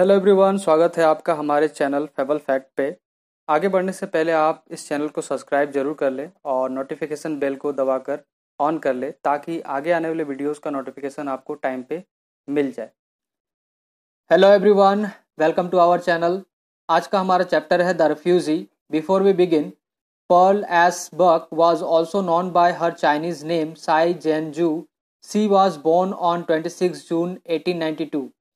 Hello everyone स्वागत है आपका हमारे चैनल फेबल फैक्ट पे आगे बढ़ने से पहले आप इस चैनल को सब्सक्राइब जरूर कर लें और नोटिफिकेशन बेल को दबाकर ऑन कर लें ताकि आगे आने वाले वीडियोस का नोटिफिकेशन आपको टाइम पे मिल जाए hello everyone welcome to our channel आज का हमारा चैप्टर है the refugee before we begin Pearl S Buck was also known by her Chinese name Sai Zhenzhu she was born on twenty June eighteen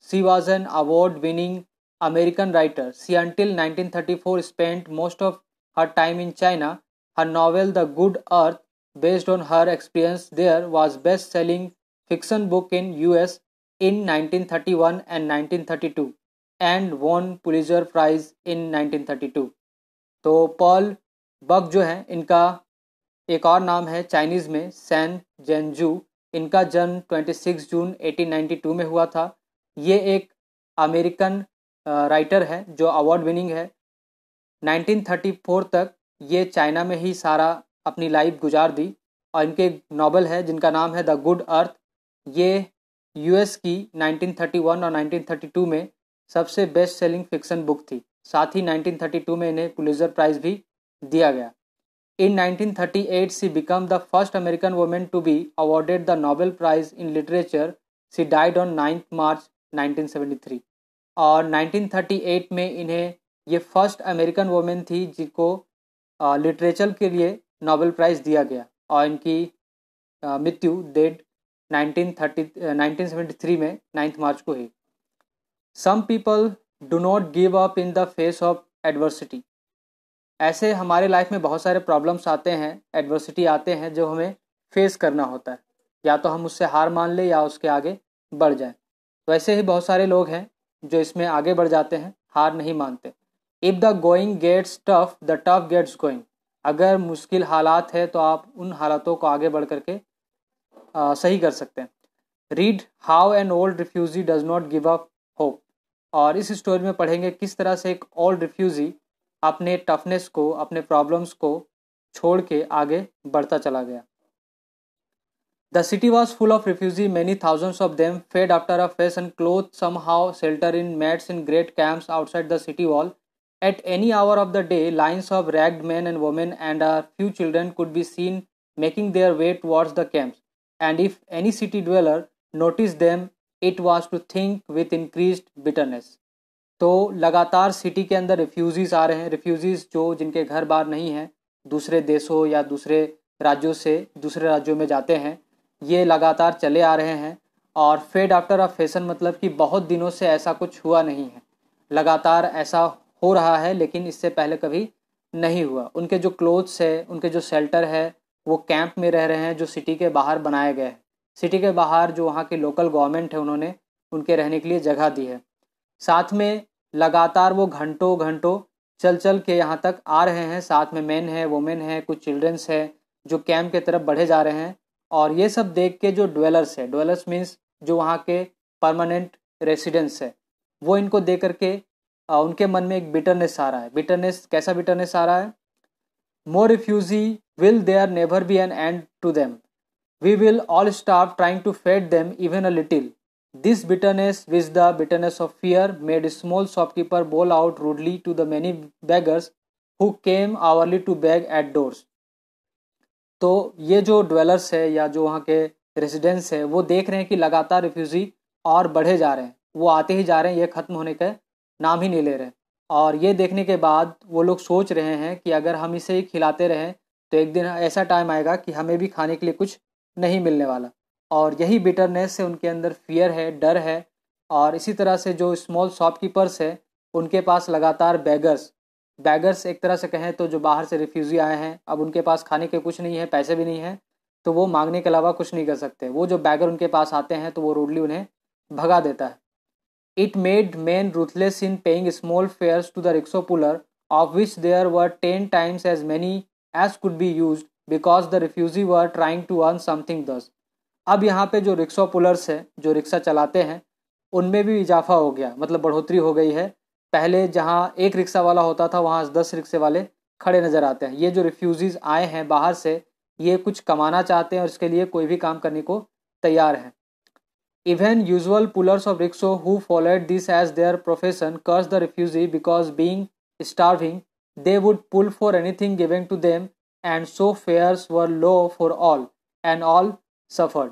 She was an award winning American writer. She until 1934 spent most of her time in China. Her novel The Good Earth, based on her experience there, was best selling fiction book in US in 1931 and 1932 and won Pulitzer Prize in 1932. तो Paul बक जो हैं इनका एक और नाम है Chinese में San जेनजू इनका जन्म 26 जून 1892 में हुआ था ये एक अमेरिकन राइटर है जो अवार्ड विनिंग है 1934 तक ये चाइना में ही सारा अपनी लाइफ गुजार दी और इनके नॉवल है जिनका नाम है द गुड अर्थ ये यूएस की 1931 और 1932 में सबसे बेस्ट सेलिंग फिक्शन बुक थी साथ ही 1932 में इन्हें पुलिसर प्राइज भी दिया गया in 1938 she become the first American women to be awarded the Nobel prize in literature she died on ninth March 1973 और 1938 में इन्हें ये फर्स्ट अमेरिकन वोमेन थी जिनको लिटरेचर के लिए नोबेल प्राइज़ दिया गया और इनकी मृत्यु डेट 1930 1973 में नाइन्थ मार्च को ही some people do not give up in the face of adversity ऐसे हमारे लाइफ में बहुत सारे प्रॉब्लम्स आते हैं एडवर्सिटी आते हैं जो हमें फेस करना होता है या तो हम उससे हार मान लें या उसके आगे बढ़ जाएं वैसे तो ही बहुत सारे लोग हैं जो इसमें आगे बढ़ जाते हैं हार नहीं मानते if the going gets tough the tough gets going अगर मुश्किल हालात है तो आप उन हालातों को आगे बढ़ करके आ, सही कर सकते हैं read how an old refugee does not give up hope और इस स्टोरी में पढ़ेंगे किस तरह से एक ओल्ड रिफ्यूजी अपने टफनेस को अपने प्रॉब्लम्स को छोड़ के आगे बढ़ता चला गया The city was full of refugees, many thousands of them fed after a fashion, clothed somehow, sheltered in mats in great camps outside the city wall. At any hour of the day, lines of ragged men and women and a few children could be seen making their way towards the camps. And if any city dweller noticed them, it was to think with increased bitterness. तो लगातार city के अंदर रिफ्यूज़ीज़ आ रहे हैं रिफ्यूज़ीज़ जो जिनके घर बार नहीं हैं दूसरे देशों या दूसरे राज्यों से दूसरे राज्यों में जाते हैं ये लगातार चले आ रहे हैं और फेड आफ्टर अ फैशन मतलब कि बहुत दिनों से ऐसा कुछ हुआ नहीं है लगातार ऐसा हो रहा है लेकिन इससे पहले कभी नहीं हुआ उनके जो क्लोथ्स है उनके जो शेल्टर है वो कैंप में रह रहे हैं जो सिटी के बाहर बनाए गए हैं सिटी के बाहर जो वहाँ की लोकल गवर्नमेंट है उन्होंने उनके रहने के लिए जगह दी है साथ में लगातार वो घंटों घंटों चल चल के यहाँ तक आ रहे हैं साथ में मेन है वुमेन है कुछ चिल्ड्रंस है जो कैम्प के तरफ बढ़े जा रहे हैं और ये सब देख के जो ड्वेलर्स है ड्वेलर्स मीन्स जो वहाँ के परमानेंट रेसिडेंस है वो इनको दे करके उनके मन में एक बिटरनेस आ रहा है बिटरनेस कैसा बिटरनेस आ रहा है more refugee will there never be an end to them we will all stop trying to feed them even a little this bitterness was the bitterness of fear made small shopkeeper bawl out rudely to the many beggars who came hourly to beg at doors तो ये जो dwellers है या जो वहाँ के residence है वो देख रहे हैं कि लगातार रिफ्यूज़ी और बढ़े जा रहे हैं वो आते ही जा रहे हैं ये ख़त्म होने के नाम ही नहीं ले रहे और ये देखने के बाद वो लोग सोच रहे हैं कि अगर हम इसे ही खिलाते रहें तो एक दिन ऐसा टाइम आएगा कि हमें भी खाने के लिए कुछ नहीं मिलने वाला और यही बिटरनेस से उनके अंदर फियर है डर है और इसी तरह से जो स्मॉल शॉपकीपर्स है उनके पास लगातार बैगर्स बैगर्स एक तरह से कहें तो जो बाहर से रिफ्यूज़ी आए हैं अब उनके पास खाने के कुछ नहीं है पैसे भी नहीं है तो वो मांगने के अलावा कुछ नहीं कर सकते वो जो बैगर उनके पास आते हैं तो वो रोडली उन्हें भगा देता है it made man ruthless in paying small fares to the rickshaw puller of which there were ten times as many as could be used because the refugee were trying to earn something दस अब यहाँ पे जो रिक्सो pullers हैं जो rickshaw चलाते हैं उनमें भी इजाफा हो गया मतलब बढ़ोतरी हो गई है पहले जहाँ एक रिक्शा वाला होता था वहाँ दस रिक्शे वाले खड़े नज़र आते हैं ये जो रिफ्यूज़ीज़ आए हैं बाहर से ये कुछ कमाना चाहते हैं और इसके लिए कोई भी काम करने को तैयार हैं even usual pullers of rickshaw who followed this as their profession cursed the refugee because being starving they would pull for anything giving to them and so fares were low for all and all suffered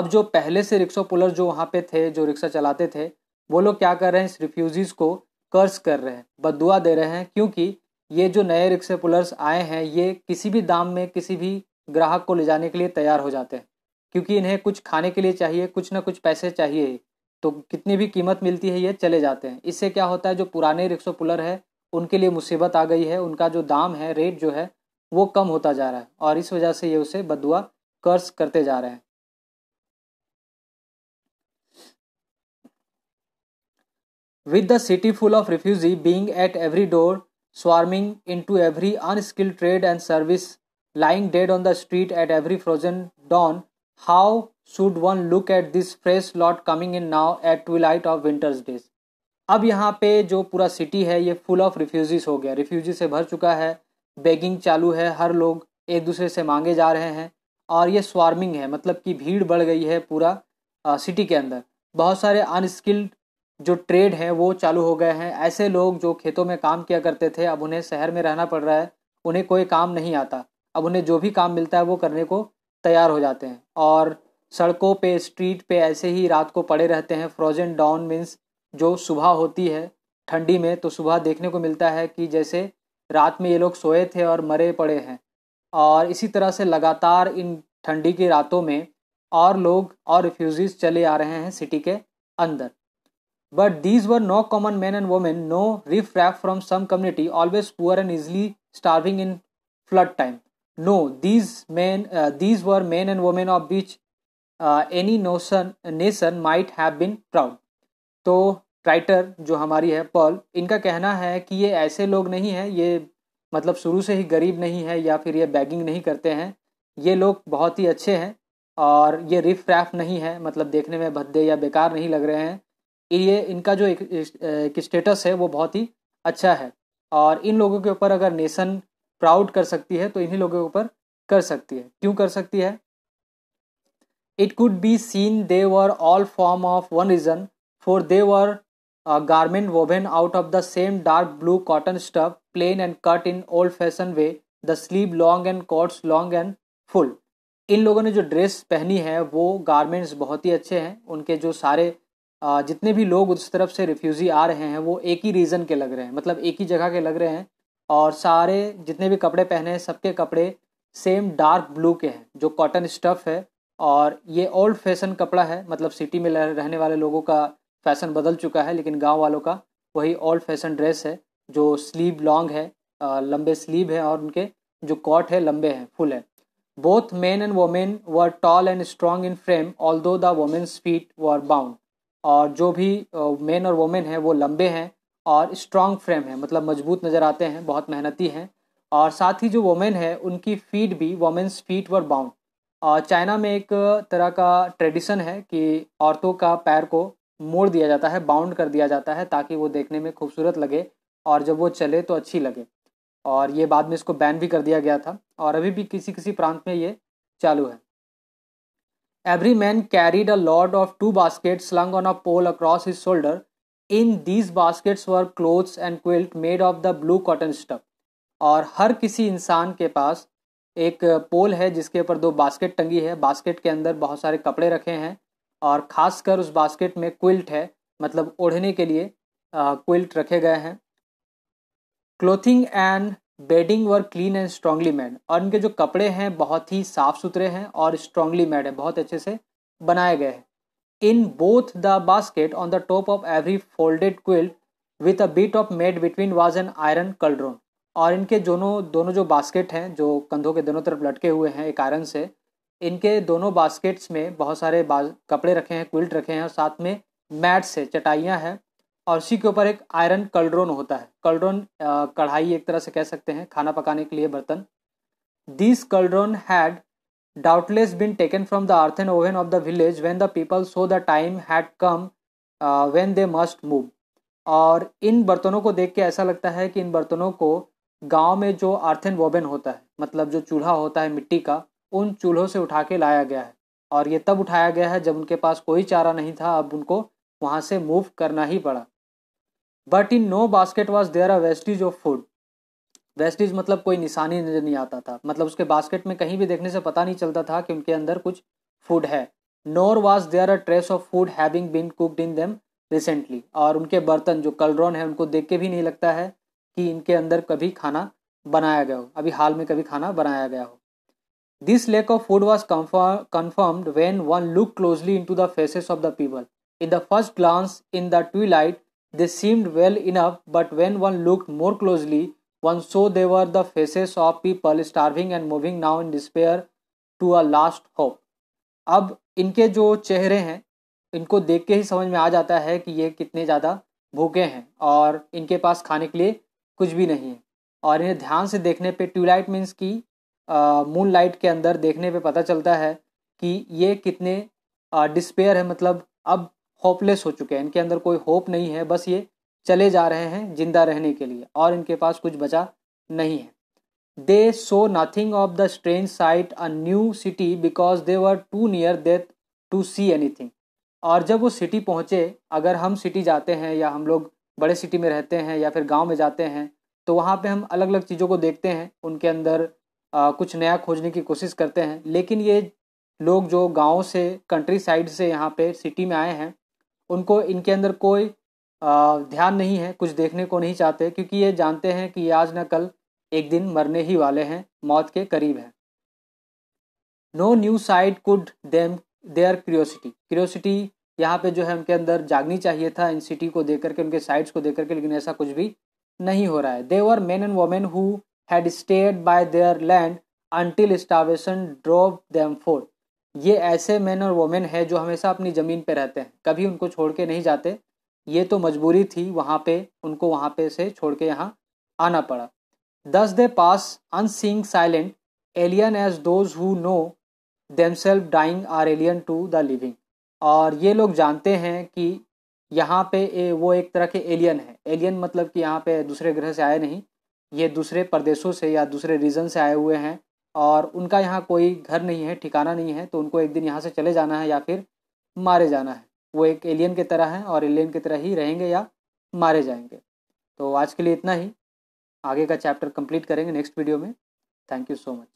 अब जो पहले से rickshaw puller जो वहाँ पे थे जो rickshaw चलाते थे वो लोग क्या कर रहे हैं इस रिफ्यूजीज़ को कर्ज कर रहे हैं बदुआ दे रहे हैं क्योंकि ये जो नए रिक्शे पुलर्स आए हैं ये किसी भी दाम में किसी भी ग्राहक को ले जाने के लिए तैयार हो जाते हैं क्योंकि इन्हें कुछ खाने के लिए चाहिए कुछ ना कुछ पैसे चाहिए तो कितनी भी कीमत मिलती है ये चले जाते हैं इससे क्या होता है जो पुराने रिक्शो पुलर है उनके लिए मुसीबत आ गई है उनका जो दाम है रेट जो है वो कम होता जा रहा है और इस वजह से ये उसे बदुआ कर्ज करते जा रहे हैं With the city full of refugee being at every door, swarming into every unskilled trade and service, lying dead on the street at every frozen dawn, how should one look at this fresh lot coming in now at twilight of winter's days? अब यहाँ पे जो पूरा city है ये full of refugees हो गया refugee से भर चुका है बेगिंग चालू है हर लोग एक दूसरे से मांगे जा रहे हैं और ये स्वार्मिंग है मतलब कि भीड़ बढ़ गई है पूरा सिटी के अंदर बहुत सारे अनस्किल्ड जो ट्रेड है वो चालू हो गए हैं ऐसे लोग जो खेतों में काम किया करते थे अब उन्हें शहर में रहना पड़ रहा है उन्हें कोई काम नहीं आता अब उन्हें जो भी काम मिलता है वो करने को तैयार हो जाते हैं और सड़कों पे स्ट्रीट पे ऐसे ही रात को पड़े रहते हैं फ्रोजन डाउन मीन्स जो सुबह होती है ठंडी में तो सुबह देखने को मिलता है कि जैसे रात में ये लोग सोए थे और मरे पड़े हैं और इसी तरह से लगातार इन ठंडी की रातों में और लोग और रिफ्यूज़ीज़ चले आ रहे हैं सिटी के अंदर But these were no common men and women, no riffraff from some community, always poor and easily starving in flood time. No, these men, uh, these were men and women of which uh, any notion nation might have been proud. तो writer जो हमारी है Paul इनका कहना है कि ये ऐसे लोग नहीं हैं ये मतलब शुरू से ही गरीब नहीं है या फिर ये बैगिंग नहीं करते हैं ये लोग बहुत ही अच्छे हैं और ये रिफ रैफ नहीं है मतलब देखने में भद्दे या बेकार नहीं लग रहे हैं ये इनका जो एक, एक स्टेटस है वो बहुत ही अच्छा है और इन लोगों के ऊपर अगर नेशन प्राउड कर सकती है तो इन्हीं लोगों के ऊपर कर सकती है क्यों कर सकती है it could be seen they were all from of one region for they were garment woven out of the same dark blue cotton stuff plain and cut in old fashion way the sleeve long and coats long and full in लोगों ने जो dress पहनी है वो garments बहुत ही अच्छे हैं उनके जो सारे जितने भी लोग उस तरफ से रिफ्यूज़ी आ रहे हैं वो एक ही रीज़न के लग रहे हैं मतलब एक ही जगह के लग रहे हैं और सारे जितने भी कपड़े पहने हैं सबके कपड़े सेम डार्क ब्लू के हैं जो कॉटन स्टफ़ है और ये ओल्ड फैशन कपड़ा है मतलब सिटी में रहने वाले लोगों का फैशन बदल चुका है लेकिन गांव वालों का वही ओल्ड फैशन ड्रेस है जो स्लीव लॉन्ग है लंबे स्लीव है और उनके जो कॉट है लंबे हैं फुल है both man and women were tall and strong in frame although the women's feet were bound और जो भी मेन और वोमेन हैं वो लंबे हैं और स्ट्रॉन्ग फ्रेम है मतलब मजबूत नज़र आते हैं बहुत मेहनती हैं और साथ ही जो वोमेन है उनकी फीट भी वोमेंस फीट वर बाउंड और चाइना में एक तरह का ट्रेडिशन है कि औरतों का पैर को मोड़ दिया जाता है बाउंड कर दिया जाता है ताकि वो देखने में खूबसूरत लगे और जब वो चले तो अच्छी लगे और ये बाद में इसको बैन भी कर दिया गया था और अभी भी किसी किसी प्रांत में ये चालू है Every man carried a load of two baskets slung on a pole across his shoulder. In these baskets were clothes and quilt made of the blue cotton stuff. और हर किसी इंसान के पास एक पोल है जिसके ऊपर दो बास्केट टंगी है बास्केट के अंदर बहुत सारे कपड़े रखे हैं और ख़ासकर उस बास्केट में क्विल्ट है मतलब ओढ़ने के लिए क्विल्ट रखे गए हैं clothing and bedding were clean and strongly made और इनके जो कपड़े हैं बहुत ही साफ सुथरे हैं और स्ट्रांगली मेड है बहुत अच्छे से बनाए गए हैं in both the basket on the top of every folded quilt with a bit of made between was an iron cauldron और इनके दोनों दोनों जो बास्केट हैं जो कंधों के दोनों तरफ लटके हुए हैं एक आयरन से इनके दोनों बास्केट्स में बहुत सारे कपड़े रखे हैं क्विल्ट रखे हैं और साथ में मैट्स है चटाइयाँ हैं और उसी के ऊपर एक आयरन कल्ड्रोन होता है कल्ड्रोन कढ़ाई एक तरह से कह सकते हैं खाना पकाने के लिए बर्तन this cauldron had doubtless been taken from the earth and oven of the village when the people saw the time had come when they must move और इन बर्तनों को देख के ऐसा लगता है कि इन बर्तनों को गांव में जो अर्थन वोबेन होता है मतलब जो चूल्हा होता है मिट्टी का उन चूल्हों से उठा के लाया गया है और ये तब उठाया गया है जब उनके पास कोई चारा नहीं था अब उनको वहाँ से मूव करना ही पड़ा but in no basket was there a vestige of food vestige मतलब कोई निशानी नजर नहीं आता था मतलब उसके बास्केट में कहीं भी देखने से पता नहीं चलता था कि उनके अंदर कुछ फूड है nor was there a trace of food having been cooked in them recently और उनके बर्तन जो कलड्रॉन है उनको देख के भी नहीं लगता है कि इनके अंदर कभी खाना बनाया गया हो अभी हाल में कभी खाना बनाया गया हो this lack of food was confirmed when one look closely into the faces of the people in the first glance in the twilight They seemed well enough, but when one looked more closely, one saw they were the faces of people starving and moving now in despair to a last hope. ab inke jo chehre hain inko dekh ke hi samajh mein aa jata hai ki ye kitne zyada bhooke hain aur inke paas khane ke liye kuch bhi nahi hai aur और dhyan se dekhne pe two light means ki moon uh, light के अंदर देखने पे पता चलता है कि ये कितने डिस्पेयर uh, है मतलब अब होपलेस हो चुके हैं इनके अंदर कोई होप नहीं है बस ये चले जा रहे हैं जिंदा रहने के लिए और इनके पास कुछ बचा नहीं है they saw nothing of the strange sight a new city because they were too near death to see any और जब वो सिटी पहुँचे अगर हम सिटी जाते हैं या हम लोग बड़े सिटी में रहते हैं या फिर गांव में जाते हैं तो वहाँ पे हम अलग अलग चीज़ों को देखते हैं उनके अंदर आ, कुछ नया खोजने की कोशिश करते हैं लेकिन ये लोग जो गाँव से कंट्री साइड से यहाँ पे सिटी में आए हैं उनको इनके अंदर कोई ध्यान नहीं है कुछ देखने को नहीं चाहते क्योंकि ये जानते हैं कि आज न कल एक दिन मरने ही वाले हैं मौत के करीब हैं no new sight could them their curiosity curiosity यहाँ पे जो है उनके अंदर जागनी चाहिए था इन सिटी को देख करके उनके साइट्स को देख करके लेकिन ऐसा कुछ भी नहीं हो रहा है they were man and women who had stayed by their land until starvation drop them forth ये ऐसे मैन और वोमेन है जो हमेशा अपनी ज़मीन पर रहते हैं कभी उनको छोड़ के नहीं जाते ये तो मजबूरी थी वहाँ पे उनको वहाँ पे से छोड़ के यहाँ आना पड़ा thus they pass unseeing silent alien as those who know them self dying are alien to the living और ये लोग जानते हैं कि यहाँ पे ए, वो एक तरह के एलियन है एलियन मतलब कि यहाँ पे दूसरे ग्रह से आए नहीं ये दूसरे प्रदेशों से या दूसरे रीजन से आए हुए हैं और उनका यहाँ कोई घर नहीं है ठिकाना नहीं है तो उनको एक दिन यहाँ से चले जाना है या फिर मारे जाना है वो एक एलियन के तरह हैं और एलियन की तरह ही रहेंगे या मारे जाएंगे तो आज के लिए इतना ही आगे का चैप्टर कंप्लीट करेंगे नेक्स्ट वीडियो में thank you so much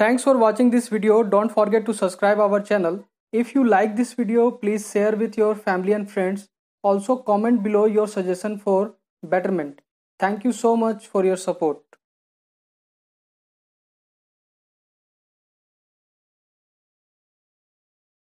thanks for watching this video don't forget to subscribe our channel if you like this video please share with your family and friends also comment below your suggestion for betterment thank you so much for your support